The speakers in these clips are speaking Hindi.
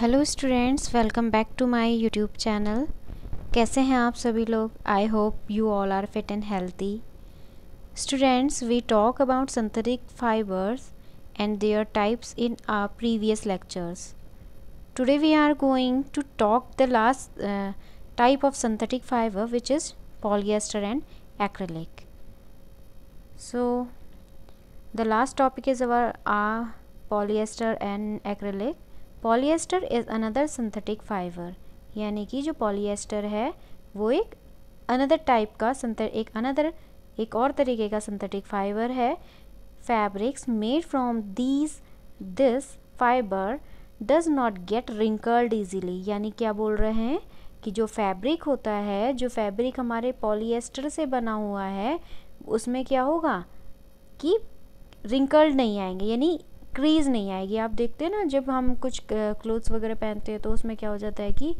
Hello students, welcome back to my YouTube channel. कैसे हैं you? सभी लोग I hope you all are fit and healthy students we synthetic fibers and their types in our previous lectures today we are going to talk the last uh, type of synthetic fiber which is polyester and acrylic so the last topic is our uh, polyester and acrylic polyester is another synthetic fibre यानी कि जो पॉलीएस्टर है वो एक अनदर टाइप का एक अनदर एक और तरीके का सिंथेटिक फाइबर है fabrics made from these this fibre does not get wrinkled easily यानी क्या बोल रहे हैं कि जो फैब्रिक होता है जो फैब्रिक हमारे पॉलीएस्टर से बना हुआ है उसमें क्या होगा कि रिंकल्ड नहीं आएंगे यानी क्रीज़ नहीं आएगी आप देखते हैं ना जब हम कुछ क्लोथ्स वगैरह पहनते हैं तो उसमें क्या हो जाता है कि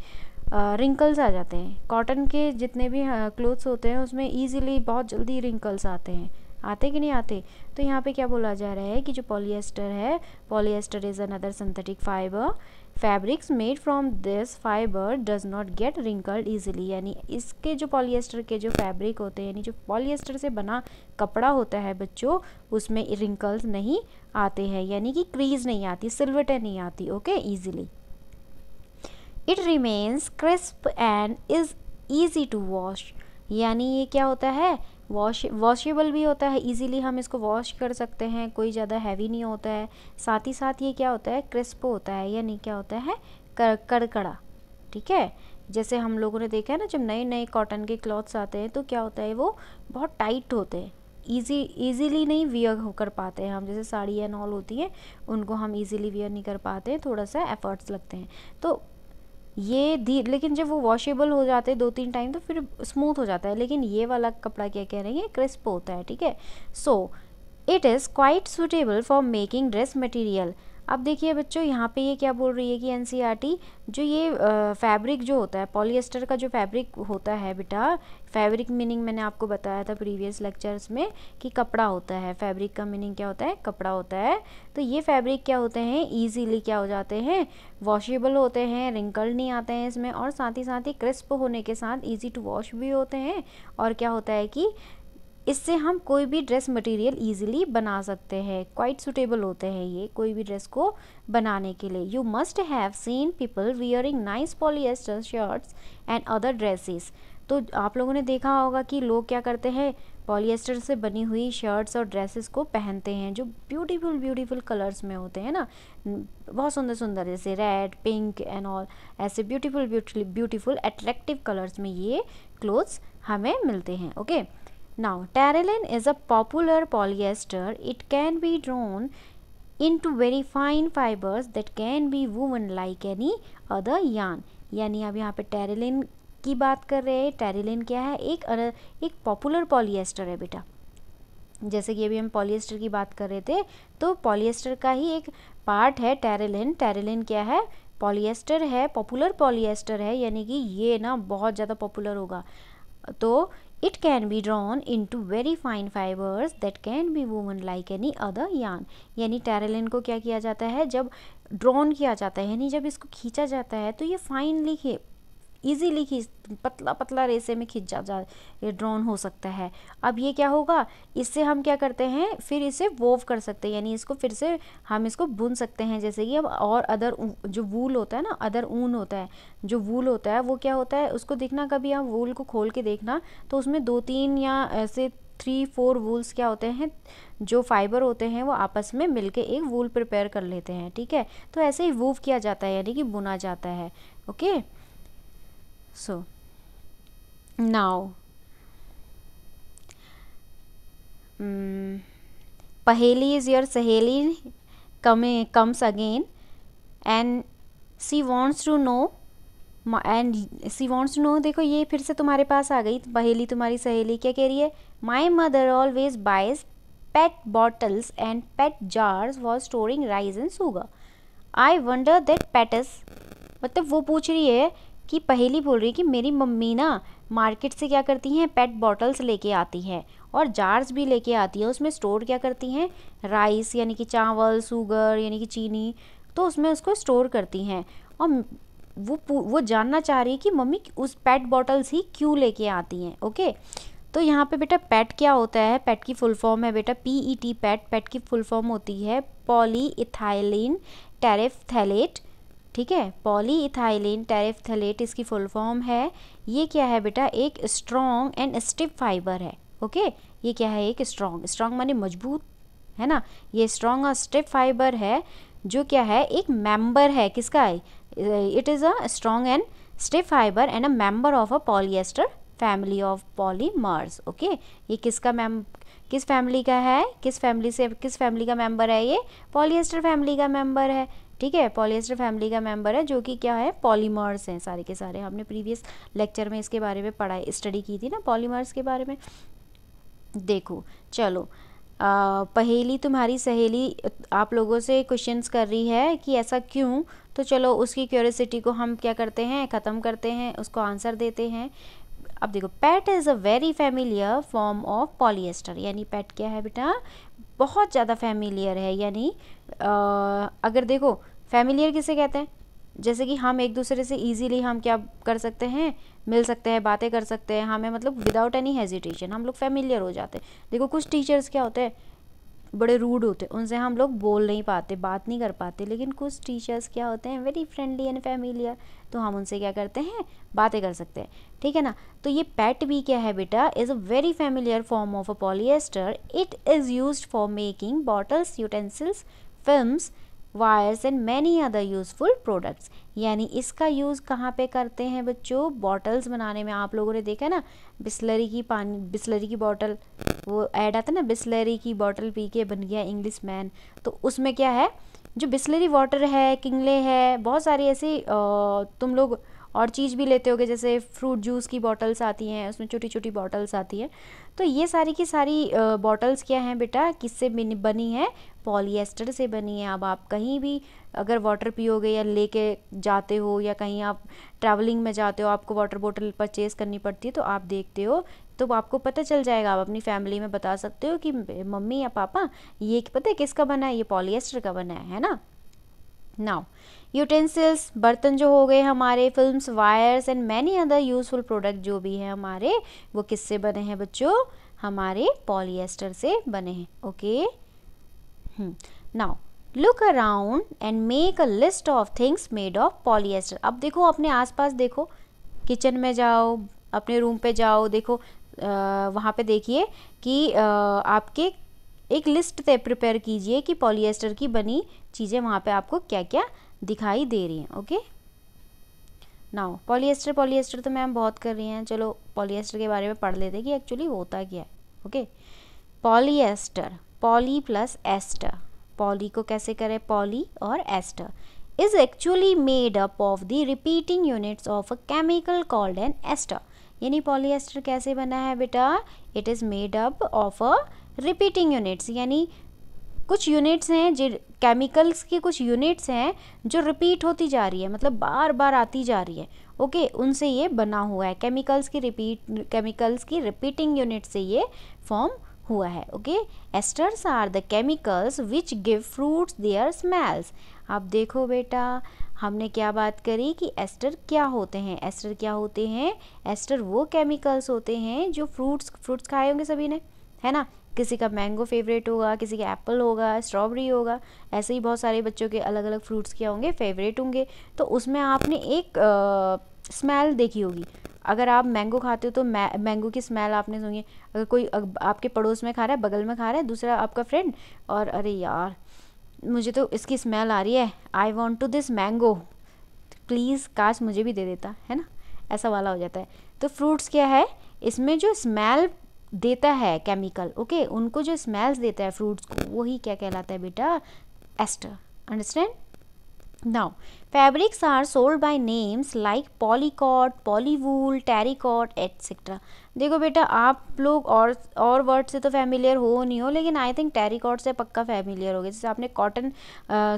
रिंकल्स आ जाते हैं कॉटन के जितने भी क्लोथ्स होते हैं उसमें ईजिली बहुत जल्दी रिंकल्स आते हैं आते कि नहीं आते तो यहाँ पे क्या बोला जा रहा है कि जो पॉलिएस्टर है polyester is another synthetic fibre fabrics made from this fibre does not get wrinkled easily यानी इसके जो पॉलिएस्टर के जो फैब्रिक होते हैं यानी जो पॉलिएस्टर से बना कपड़ा होता है बच्चों उसमें रिंकल्स नहीं आते हैं यानी कि क्रीज नहीं आती सिलवटें नहीं आती okay easily it remains crisp and is easy to wash यानी ये क्या होता है वॉश वॉशेबल भी होता है इजीली हम इसको वॉश कर सकते हैं कोई ज़्यादा हैवी नहीं होता है साथ ही साथ ये क्या होता है क्रिस्प होता है यानी क्या होता है कड़कड़ा ठीक है जैसे हम लोगों ने देखा है ना जब नए नए कॉटन के क्लॉथ्स आते हैं तो क्या होता है वो बहुत टाइट होते हैं ईजी ईजीली नहीं वियर हो कर पाते हैं हम जैसे साड़ी एंड ऑल होती है उनको हम ईजीली वियर नहीं कर पाते हैं थोड़ा सा एफर्ट्स लगते हैं तो ये धी लेकिन जब वो वॉशेबल हो जाते हैं दो तीन टाइम तो फिर स्मूथ हो जाता है लेकिन ये वाला कपड़ा क्या कह रहे हैं क्रिस्प होता है ठीक है so it is quite suitable for making dress material अब देखिए बच्चों यहाँ पे ये क्या बोल रही है कि एन e जो ये फैब्रिक जो होता है पॉलिएस्टर का जो फैब्रिक होता है बेटा फैब्रिक मीनिंग मैंने आपको बताया था प्रीवियस लेक्चर्स में कि कपड़ा होता है फैब्रिक का मीनिंग क्या होता है कपड़ा होता है तो ये फैब्रिक क्या होते हैं ईजीली क्या हो जाते हैं वॉशेबल होते हैं रिंकल नहीं आते हैं इसमें और साथ ही साथ ही क्रिस्प होने के साथ ईजी टू वॉश भी होते हैं और क्या होता है कि इससे हम कोई भी ड्रेस मटेरियल इजीली बना सकते हैं क्वाइट सुटेबल होते हैं ये कोई भी ड्रेस को बनाने के लिए you must have seen people wearing nice polyester shirts and other dresses तो आप लोगों ने देखा होगा कि लोग क्या करते हैं पॉलीएस्टर से बनी हुई शर्ट्स और ड्रेसेस को पहनते हैं जो ब्यूटीफुल ब्यूटीफुल कलर्स में होते हैं ना बहुत सुंदर सुंदर जैसे रेड पिंक एंड ऑल ऐसे ब्यूटीफुल ब्यूटीफुल अट्रैक्टिव कलर्स में ये क्लोथ्स हमें मिलते हैं okay okay? Now, terylene is a popular polyester. It can be drawn into very fine fibers that can be woven like any other yarn. yani ab yahan pe terylene ki baat kar rahe hai terylene kya hai ek ek popular polyester hai beta जैसे कि अभी हम पॉलिएस्टर की बात कर रहे थे तो पॉलिएस्टर का ही एक पार्ट है टेरेलिन टेरेलिन क्या है पॉलिएस्टर है पॉपुलर पॉलिएस्टर है यानी कि ये ना बहुत ज़्यादा पॉपुलर होगा तो It can be drawn into very fine fibers that can be woven like any other yarn. यानी टेरेलिन को क्या किया जाता है जब ड्रॉन किया जाता है यानी जब इसको खींचा जाता है तो ये फाइनली ईजीली खींच पतला पतला रेसे में खींच जा ड्रोन हो सकता है अब ये क्या होगा इससे हम क्या करते हैं फिर इसे वोव कर सकते हैं यानी इसको फिर से हम इसको बुन सकते हैं जैसे कि अब और अदर जो वूल होता है ना अदर ऊन होता है जो वूल होता है वो क्या होता है उसको देखना कभी आप वूल को खोल के देखना तो उसमें दो तीन या ऐसे थ्री फोर वूल्स क्या होते हैं जो फाइबर होते हैं वो आपस में मिलके एक वूल प्रिपेयर कर लेते हैं ठीक है तो ऐसे ही वूव किया जाता है यानी कि बुना जाता है okay so now um, mm, paheli is your saheli come, comes again and she wants to know and she wants to know देखो ये फिर से तुम्हारे पास आ गई बहेली तुम्हारी सहेली क्या कह रही है my mother always buys PET bottles and PET jars was storing rice and sugar I wonder that PETs मतलब वो पूछ रही है कि पहली बोल रही कि मेरी मम्मी ना मार्केट से क्या करती हैं पेट बॉटल्स लेके आती हैं और जार्स भी लेके आती है उसमें स्टोर क्या करती हैं राइस यानी कि चावल सुगर यानी कि चीनी तो उसमें उसको स्टोर करती हैं और वो वो जानना चाह रही है कि मम्मी उस पेट बॉटल्स ही क्यों लेके आती हैं ओके तो यहाँ पे बेटा पैट क्या होता है पैट की फुल फॉर्म है बेटा P E T PET PET की फुल फॉर्म होती है पॉली इथाइलिन थैलेट ठीक है पॉली इथाइलिन टेरेफ्थलेट इसकी फुल फॉर्म है ये क्या है बेटा एक स्ट्रॉन्ग एंड स्टिप फाइबर है ओके ये क्या है एक स्ट्रॉन्ग स्ट्रॉन्ग माने मजबूत है ना ये स्ट्रॉन्ग और स्टिप फाइबर है जो क्या है एक मेंबर है किसका it is a strong and stiff fibre and a member of a polyester family of polymers okay ये किसका मैम किस फैमिली का है किस फैमिली से किस फैमिली का मेंबर है ये पॉलिएस्टर फैमिली का मेंबर है ठीक है पॉलिएस्टर फैमिली का मेंबर है जो कि क्या है पॉलीमर्स हैं सारे के सारे हमने प्रीवियस लेक्चर में इसके बारे में पढ़ाई स्टडी की थी ना पॉलीमर्स के बारे में देखो चलो आ, पहेली तुम्हारी सहेली आप लोगों से क्वेश्चंस कर रही है कि ऐसा क्यों तो चलो उसकी क्यूरसिटी को हम क्या करते हैं ख़त्म करते हैं उसको आंसर देते हैं अब देखो PET is a very familiar form of polyester यानी पैट क्या है बेटा बहुत ज़्यादा फैमिलियर है यानी अगर देखो फैमिलियर किसे कहते हैं जैसे कि हम एक दूसरे से इजीली हम क्या कर सकते हैं मिल सकते हैं बातें कर सकते हैं हमें मतलब विदाउट एनी हेजिटेशन हम लोग फैमिलियर हो जाते हैं देखो कुछ टीचर्स क्या होते हैं बड़े रूड होते हैं उनसे हम लोग बोल नहीं पाते बात नहीं कर पाते लेकिन कुछ टीचर्स क्या होते हैं वेरी फ्रेंडली एंड फैमिलियर तो हम उनसे क्या करते हैं बातें कर सकते हैं ठीक है ना तो ये पैट भी क्या है बेटा is a very familiar form of a polyester it is use for making bottles utensils films wires and many other useful products यानी इसका यूज़ कहाँ पे करते हैं बच्चों बॉटल्स बनाने में आप लोगों ने देखा ना बिस्लरी की पानी बिस्लरी की बॉटल वो ऐड आता ना बिस्लरी की बॉटल पी के बन गया इंग्लिश मैन तो उसमें क्या है जो बिस्लरी वाटर है किंगले है बहुत सारी ऐसी तुम लोग और चीज़ भी लेते होगे जैसे फ्रूट जूस की बॉटल्स आती हैं उसमें छोटी छोटी बॉटल्स आती हैं तो ये सारी की सारी बॉटल्स क्या हैं बेटा किससे बनी है पॉलीएस्टर से बनी है अब आप कहीं भी अगर वाटर पियोगे या लेके जाते हो या कहीं आप ट्रैवलिंग में जाते हो आपको वाटर बॉटल परचेज़ करनी पड़ती है तो आप देखते हो तो आपको पता चल जाएगा आप अपनी फैमिली में बता सकते हो कि मम्मी या पापा ये पता है किसका बना है ये पॉलीएस्टर का बना है है ना नाउ यूटेंसिल्स बर्तन जो हो गए हमारे films wires and many other useful product जो भी हैं हमारे वो किससे बने हैं बच्चों हमारे पॉलीएस्टर से बने हैं okay okay? Hmm. Look around and make a list of things made of polyester अब देखो अपने आसपास देखो किचन में जाओ अपने रूम पे जाओ देखो वहाँ पे देखिए कि आ, आपके एक लिस्ट तय प्रिपेयर कीजिए कि पॉलीएस्टर की बनी चीज़ें वहाँ पे आपको क्या क्या दिखाई दे रही हैं ओके नाउ पॉलीएस्टर पॉलीएस्टर तो मैम बहुत कर रही हैं चलो पॉलीएस्टर के बारे में पढ़ लेते हैं कि एक्चुअली होता क्या है okay polyester poly plus ester poly को कैसे करें पॉली और ester is actually made up of the repeating units of a chemical called an ester यानी पॉलीएस्टर कैसे बना है बेटा it is made up of a repeating units यानी कुछ यूनिट्स हैं जो केमिकल्स की कुछ यूनिट्स हैं जो रिपीट होती जा रही है मतलब बार बार आती जा रही है ओके okay, उनसे ये बना हुआ है केमिकल्स की रिपीट केमिकल्स की रिपीटिंग यूनिट से ये फॉर्म हुआ है okay esters are the chemicals which give fruits their smells आप देखो बेटा हमने क्या बात करी कि एस्टर क्या होते हैं एस्टर क्या होते हैं एस्टर वो केमिकल्स होते हैं जो फ्रूट्स फ्रूट्स खाए होंगे सभी ने है ना किसी का मैंगो फेवरेट होगा किसी का एप्पल होगा स्ट्रॉबेरी होगा ऐसे ही बहुत सारे बच्चों के अलग अलग फ्रूट्स क्या होंगे फेवरेट होंगे तो उसमें आपने एक स्मेल देखी होगी अगर आप मैंगो खाते हो तो मै मैंगो की स्मेल आपने सुनी अगर कोई आपके पड़ोस में खा रहा है बगल में खा रहा है दूसरा आपका फ्रेंड और अरे यार मुझे तो इसकी स्मेल आ रही है I want to this mango please काश मुझे भी दे देता है ना ऐसा वाला हो जाता है तो फ्रूट्स क्या है इसमें जो स्मेल देता है केमिकल ओके उनको जो स्मेल्स देता है फ्रूट्स को वही क्या कहलाता है बेटा ester understand Now, fabrics are sold by names like polycot, polywool, terrycot, etc. देखो बेटा आप लोग और और वर्ड से तो फैमिलियर हो नहीं हो लेकिन आई थिंक टेरिकॉट से पक्का फैमिलियर गया जैसे आपने कॉटन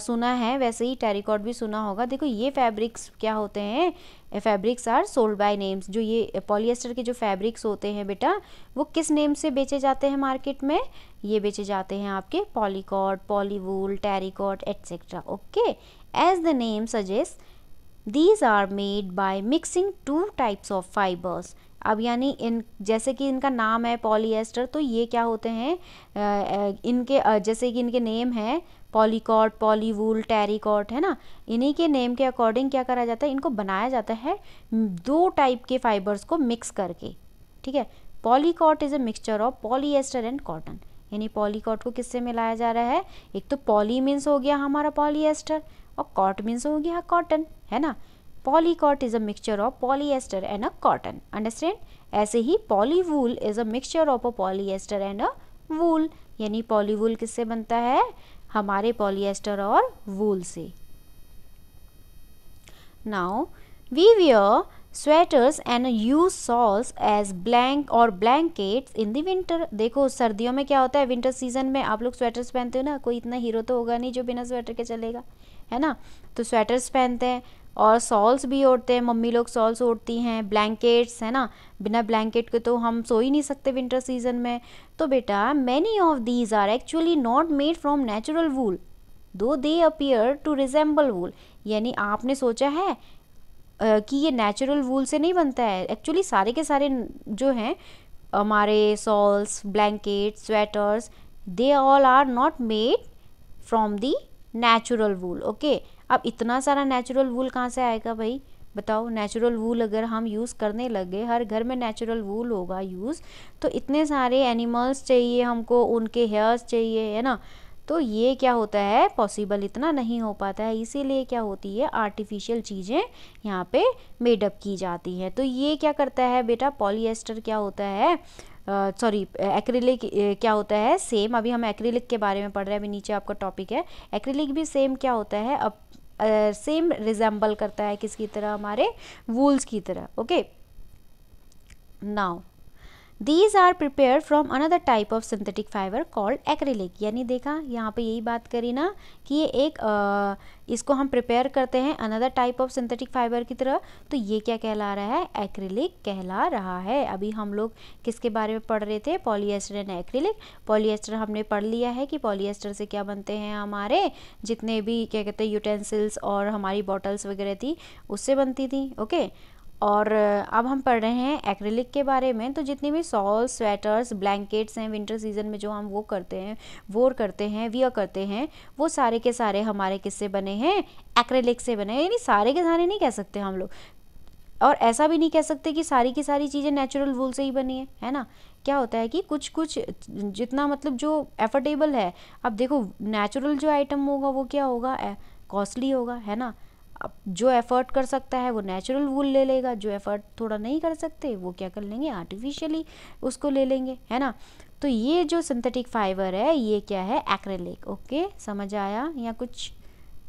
सुना है वैसे ही टेरिकॉट भी सुना होगा देखो ये फैब्रिक्स क्या होते हैं fabrics are sold by names जो ये पॉलिएस्टर के जो फैब्रिक्स होते हैं बेटा वो किस नेम से बेचे जाते हैं मार्केट में ये बेचे जाते हैं आपके polycot polywool terrycot etcetera okay As the name suggests, these are made by mixing two types of fibers. अब यानी इन जैसे कि इनका नाम है पॉलीएस्टर तो ये क्या होते हैं इनके जैसे कि इनके नेम है पॉलीकॉट पॉलीवूल टेरिकॉट है ना इन्हीं के नेम के अकॉर्डिंग क्या करा जाता है इनको बनाया जाता है दो टाइप के फाइबर्स को मिक्स करके ठीक है polycot is a mixture of polyester and cotton यानी पॉलीकॉट को किससे मिलाया जा रहा है एक तो पॉली मीन्स हो गया हमारा पॉलीएस्टर और कॉट मीन्स हो गया कॉटन है ना polycot is a mixture of polyester and a cotton understand ऐसे ही polywool is a mixture of a polyester and a wool यानी पॉलीवूल किससे बनता है हमारे पॉलिएस्टर और वूल से now we wear sweaters and use shawls as blank और ब्लैंकेट्स इन दी विंटर देखो सर्दियों में क्या होता है विंटर सीजन में आप लोग स्वेटर्स पहनते हो ना कोई इतना हीरो तो होगा नहीं जो बिना स्वेटर के चलेगा है ना तो स्वेटर्स पहनते हैं और सॉल्स भी ओढ़ते हैं मम्मी लोग सॉल्स ओढ़ती हैं ब्लैंकेट्स है ना बिना ब्लैंकेट के तो हम सो ही नहीं सकते विंटर सीजन में तो बेटा many of these are actually not made from natural wool though they appear to resemble wool यानी आपने सोचा है कि ये नेचुरल वूल से नहीं बनता है एक्चुअली सारे के सारे जो हैं हमारे shawls blanket sweaters they all are not made from the natural wool okay अब इतना सारा नेचुरल वूल कहाँ से आएगा भाई बताओ नेचुरल वूल अगर हम यूज़ करने लगे हर घर में नेचुरल वूल होगा यूज़ तो इतने सारे एनिमल्स चाहिए हमको उनके हेयर्स चाहिए है ना तो ये क्या होता है पॉसिबल इतना नहीं हो पाता है इसीलिए क्या होती है आर्टिफिशियल चीज़ें यहाँ पे मेडअप की जाती है तो ये क्या करता है बेटा पॉलिएस्टर क्या होता है सॉरी एक्रिलिक क्या होता है सेम अभी हम एक्रिलिक के बारे में पढ़ रहे हैं अभी नीचे आपका टॉपिक है एक्रिलिक भी सेम क्या होता है अब सेम रिजेंबल करता है किसकी तरह हमारे वूल्स की तरह okay now these are prepare from another type of synthetic fibre called acrylic यानी देखा यहाँ पे यही बात करी ना कि ये एक आ, इसको हम प्रिपेयर करते हैं another type of synthetic fibre की तरह तो ये क्या कहला रहा है एक्रिलिक कहला रहा है अभी हम लोग किसके बारे में पढ़ रहे थे पॉलीएस्टर एंड एक्रिलिक पॉलीएस्टर हमने पढ़ लिया है कि पॉलीएस्टर से क्या बनते हैं हमारे जितने भी क्या कहते हैं यूटेंसिल्स और हमारी बॉटल्स वगैरह थी उससे बनती थी ओके और अब हम पढ़ रहे हैं एक्रेलिक के बारे में तो जितनी भी सॉल स्वेटर्स ब्लैंकेट्स हैं विंटर सीजन में जो हम वो करते हैं वोर करते हैं वियर करते हैं वो सारे के सारे हमारे किससे बने हैं एक्रेलिक से बने हैं यानी सारे के सारे नहीं कह सकते हम लोग और ऐसा भी नहीं कह सकते कि सारी की सारी चीज़ें नेचुरल वूल से ही बनी है है ना क्या होता है कि कुछ कुछ जितना मतलब जो एफर्टेबल है अब देखो नेचुरल जो आइटम होगा वो क्या होगा कॉस्टली होगा है ना अब जो एफ़र्ट कर सकता है वो नेचुरल वूल ले लेगा जो एफ़र्ट थोड़ा नहीं कर सकते वो क्या कर लेंगे आर्टिफिशियली उसको ले लेंगे है ना तो ये जो सिंथेटिक फाइबर है ये क्या है एक्रेलिक ओके समझ आया या कुछ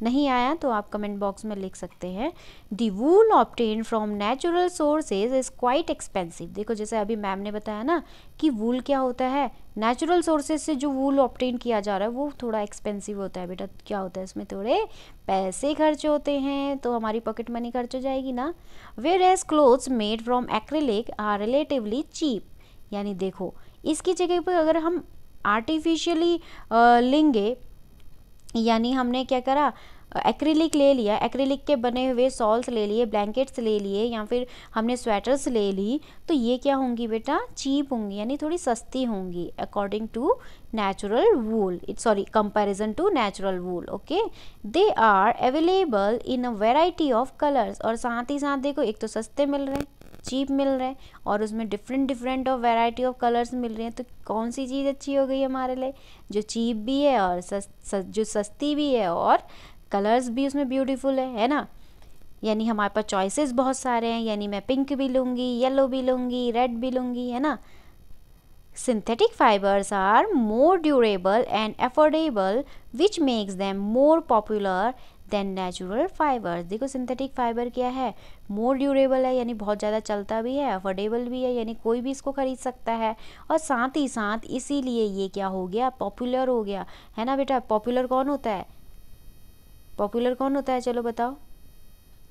नहीं आया तो आप कमेंट बॉक्स में लिख सकते हैं the wool obtained from natural sources is quite expensive देखो जैसे अभी मैम ने बताया ना कि वूल क्या होता है नेचुरल सोर्सेज से जो वूल ऑप्टेन किया जा रहा है वो थोड़ा एक्सपेंसिव होता है बेटा क्या होता है इसमें थोड़े पैसे खर्च होते हैं तो हमारी पॉकेट मनी खर्च हो जाएगी ना whereas clothes made from acrylic are relatively cheap यानी देखो इसकी जगह पर अगर हम आर्टिफिशियली लेंगे यानी हमने क्या करा एक्रीलिक ले लिया एक्रीलिक के बने हुए सॉल्स ले लिए ब्लैंकेट्स ले लिए या फिर हमने स्वेटर्स ले ली तो ये क्या होंगी बेटा चीप होंगी यानी थोड़ी सस्ती होंगी according to natural wool it's sorry comparison to natural wool okay they are available in variety of colours और साथ ही साथ देखो एक तो सस्ते मिल रहे हैं चीप मिल रहे हैं और उसमें डिफरेंट डिफरेंट और वैरायटी ऑफ कलर्स मिल रहे हैं तो कौन सी चीज़ अच्छी हो गई हमारे लिए जो चीप भी है और सस, जो सस्ती भी है और कलर्स भी उसमें ब्यूटीफुल है है ना यानी हमारे पास चॉइसेस बहुत सारे हैं यानी मैं पिंक भी लूँगी येलो भी लूँगी रेड भी लूँगी है ना synthetic fibres are more durable and affordable which makes them more popular than natural fibres देखो सिंथेटिक फाइबर क्या है मोर ड्यूरेबल है यानी बहुत ज़्यादा चलता भी है अफोर्डेबल भी है यानी कोई भी इसको ख़रीद सकता है और साथ ही साथ इसीलिए ये क्या हो गया पॉपुलर हो गया है ना बेटा पॉपुलर कौन होता है पॉपुलर कौन होता है चलो बताओ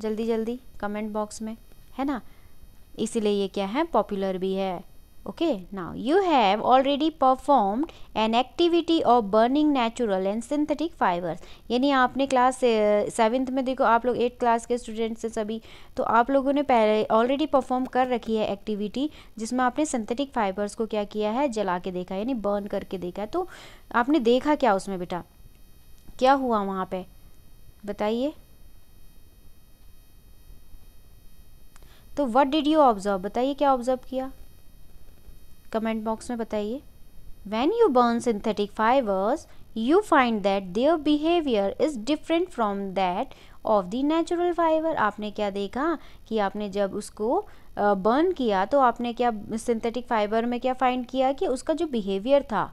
जल्दी जल्दी कमेंट बॉक्स में है ना इसीलिए ये क्या है पॉपुलर भी है okay now you have already performed an activity of burning natural and synthetic fibers यानी आपने क्लास सेवन्थ uh, में देखो आप लोग एट क्लास के स्टूडेंट्स हैं सभी तो आप लोगों ने पहले ऑलरेडी परफॉर्म कर रखी है एक्टिविटी जिसमें आपने सिंथेटिक फाइबर्स को क्या किया है जला के देखा यानी बर्न करके देखा तो आपने देखा क्या उसमें बेटा क्या हुआ वहाँ पे बताइए तो वट डिड यू ऑब्जर्व बताइए क्या ऑब्जर्व किया कमेंट बॉक्स में बताइए when you burn synthetic fibres you find that their behaviour is different from that of the natural fibre आपने क्या देखा कि आपने जब उसको बर्न किया तो आपने क्या सिंथेटिक फाइबर में क्या फाइंड किया कि उसका जो बिहेवियर था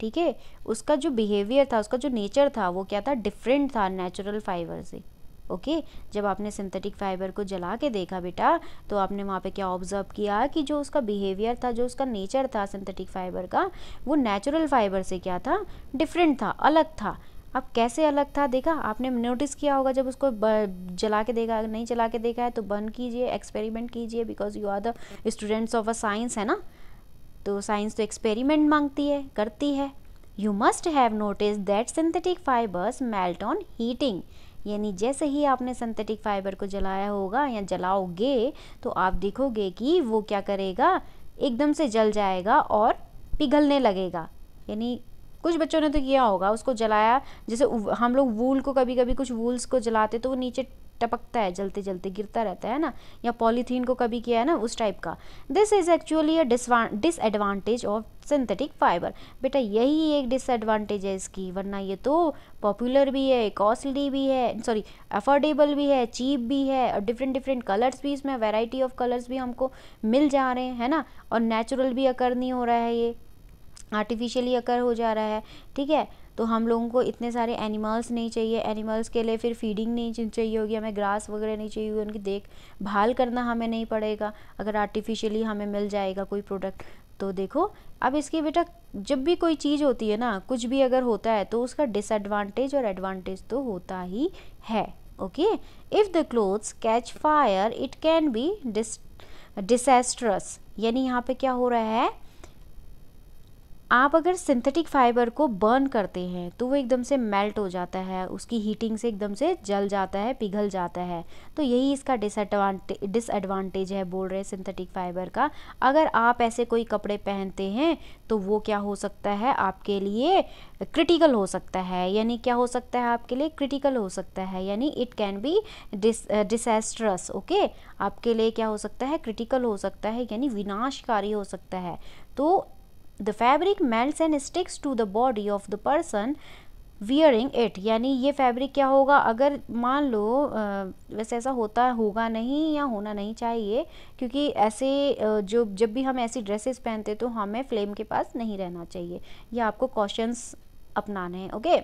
ठीक है उसका जो बिहेवियर था उसका जो नेचर था वो क्या था डिफरेंट था नेचुरल फाइबर से ओके जब आपने सिंथेटिक फाइबर को जला के देखा बेटा तो आपने वहाँ पे क्या ऑब्जर्व किया कि जो उसका बिहेवियर था जो उसका नेचर था सिंथेटिक फाइबर का वो नेचुरल फाइबर से क्या था डिफरेंट था अलग था अब कैसे अलग था देखा आपने नोटिस किया होगा जब उसको जला के देखा नहीं जला के देखा है तो बर्न कीजिए एक्सपेरिमेंट कीजिए because you are the students of a science है ना तो साइंस तो एक्सपेरिमेंट मांगती है करती है you must have notice that synthetic fibres melt on heating यानी जैसे ही आपने सिंथेटिक फाइबर को जलाया होगा या जलाओगे तो आप देखोगे कि वो क्या करेगा एकदम से जल जाएगा और पिघलने लगेगा यानी कुछ बच्चों ने तो किया होगा उसको जलाया जैसे हम लोग वूल को कभी कभी कुछ वूल्स को जलाते तो वो नीचे टपकता है जलते जलते गिरता रहता है ना या पॉलीथीन को कभी किया है ना उस टाइप का this is actually a disadvantage of synthetic fibre बेटा यही एक डिसएडवांटेज है इसकी वरना ये तो पॉपुलर भी है कॉस्टली भी है सॉरी अफोर्डेबल भी है चीप भी है और डिफरेंट डिफरेंट कलर्स भी इसमें वेराइटी ऑफ कलर्स भी हमको मिल जा रहे हैं है ना और नेचुरल भी अकर नहीं हो रहा है ये आर्टिफिशियली अकर हो जा रहा है ठीक है तो हम लोगों को इतने सारे एनिमल्स नहीं चाहिए एनिमल्स के लिए फिर फीडिंग नहीं चाहिए होगी हमें ग्रास वगैरह नहीं चाहिए होगी उनकी देख भाल करना हमें नहीं पड़ेगा अगर आर्टिफिशियली हमें मिल जाएगा कोई प्रोडक्ट तो देखो अब इसकी बेटा जब भी कोई चीज़ होती है ना कुछ भी अगर होता है तो उसका डिसएडवांटेज और एडवांटेज तो होता ही है okay if the clothes catch fire it can be dis disastrous यानी यहाँ पे क्या हो रहा है आप अगर सिंथेटिक फाइबर को बर्न करते हैं तो वो एकदम से मेल्ट हो जाता है उसकी हीटिंग से एकदम से जल जाता है पिघल जाता है तो यही इसका डिसएडवांटेज डिसएडवांटेज है बोल रहे सिंथेटिक फाइबर का अगर आप ऐसे कोई कपड़े पहनते हैं तो वो क्या हो सकता है आपके लिए क्रिटिकल हो सकता है यानी क्या हो सकता है आपके लिए क्रिटिकल हो सकता है यानी it can be disastrous okay आपके लिए क्या हो सकता है क्रिटिकल हो सकता है यानी विनाशकारी हो सकता है तो the fabric melt and sticks to the body of the person wearing it यानी ये फैब्रिक क्या होगा अगर मान लो वैसे ऐसा होता होगा नहीं या होना नहीं चाहिए क्योंकि ऐसे जो जब भी हम ऐसी ड्रेसेस पहनते तो हमें फ्लेम के पास नहीं रहना चाहिए यह आपको कॉशंस अपनाने हैं ओके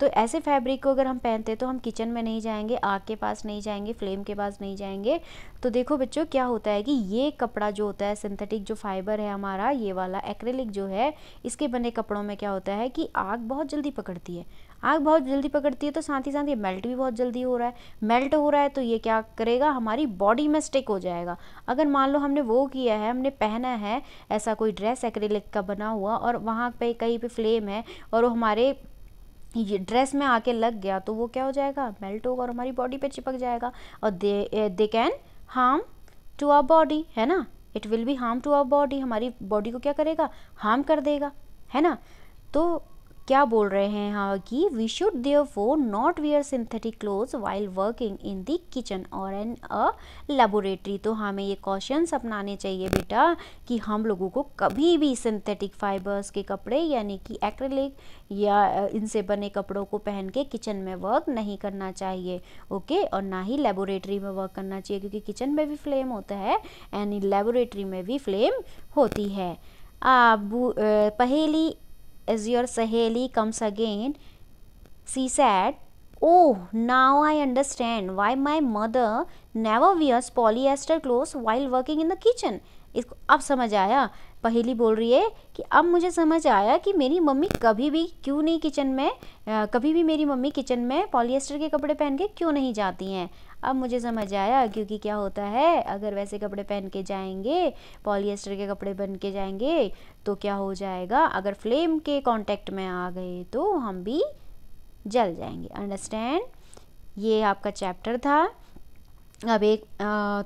तो ऐसे फैब्रिक को अगर हम पहनते हैं तो हम किचन में नहीं जाएंगे आग के पास नहीं जाएंगे फ्लेम के पास नहीं जाएंगे तो देखो बच्चों क्या होता है कि ये कपड़ा जो होता है सिंथेटिक जो फाइबर है हमारा ये वाला एक्रेलिक जो है इसके बने कपड़ों में क्या होता है कि आग बहुत जल्दी पकड़ती है आग बहुत जल्दी पकड़ती है तो साथ ही साथ ये मेल्ट भी बहुत जल्दी हो रहा है मेल्ट हो रहा है तो ये क्या करेगा हमारी बॉडी में स्टिक हो जाएगा अगर मान लो हमने वो किया है हमने पहना है ऐसा कोई ड्रेस एक्रेलिक का बना हुआ और वहाँ पे कहीं पे फ्लेम है और वो हमारे ये ड्रेस में आके लग गया तो वो क्या हो जाएगा मेल्ट होगा और हमारी बॉडी पे चिपक जाएगा और they they can harm to our body है ना it will be harm to our body हमारी बॉडी को क्या करेगा हार्म कर देगा है ना तो क्या बोल रहे हैं यहाँ कि we should therefore not wear synthetic cloth while working in the kitchen और एन अ लेबोरेटरी तो हमें ये कॉशंस अपनाने चाहिए बेटा कि हम लोगों को कभी भी सिंथेटिक फाइबर्स के कपड़े यानी कि एक्रेलिक या इनसे बने कपड़ों को पहन के किचन में वर्क नहीं करना चाहिए ओके और ना ही लेबोरेटरी में वर्क करना चाहिए क्योंकि किचन में भी फ्लेम होता है एंड लेबोरेटरी में भी फ्लेम होती है आ, पहेली as your saheli comes again she said oh now i understand why my mother never wears polyester clothes while working in the kitchen isko ab samajh aaya पहेली बोल रही है कि अब मुझे समझ आया कि मेरी मम्मी कभी भी क्यों नहीं किचन में आ, कभी भी मेरी मम्मी किचन में पॉलिएस्टर के कपड़े पहन के क्यों नहीं जाती हैं अब मुझे समझ आया क्योंकि क्या होता है अगर वैसे कपड़े पहन के जाएंगे पॉलिएस्टर के कपड़े बन के जाएंगे तो क्या हो जाएगा अगर फ्लेम के कॉन्टेक्ट में आ गए तो हम भी जल जाएंगे अंडरस्टैंड ये आपका चैप्टर था अब एक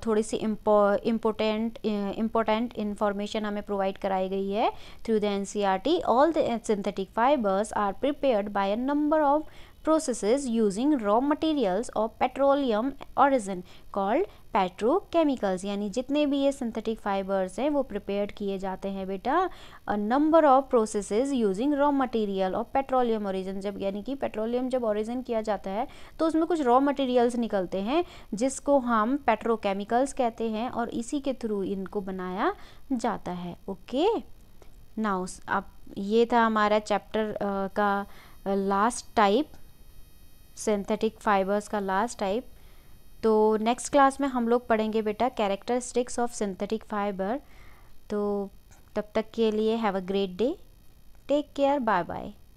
थोड़ी सी इम्पोर्टेंट इम्पोर्टेंट इन्फॉर्मेशन हमें प्रोवाइड कराई गई है through the N C R T all the synthetic fibres are prepared by a number of process using raw materials of petroleum origin called petrochemicals यानी जितने भी ये सिंथेटिक फाइबर्स हैं वो प्रिपेयर किए जाते हैं बेटा number of processes using raw material और पेट्रोलियम ओरिजिन जब यानी कि पेट्रोलियम जब ओरिजिन किया जाता है तो उसमें कुछ रॉ मटेरियल्स निकलते हैं जिसको हम पेट्रोकेमिकल्स कहते हैं और इसी के थ्रू इनको बनाया जाता है ओके नाउ अब ये था हमारा चैप्टर का लास्ट टाइप सिंथेटिक फाइबर्स का लास्ट टाइप तो नेक्स्ट क्लास में हम लोग पढ़ेंगे बेटा कैरेक्टरिस्टिक्स ऑफ सिंथेटिक फाइबर तो तब तक के लिए have a great day take care bye bye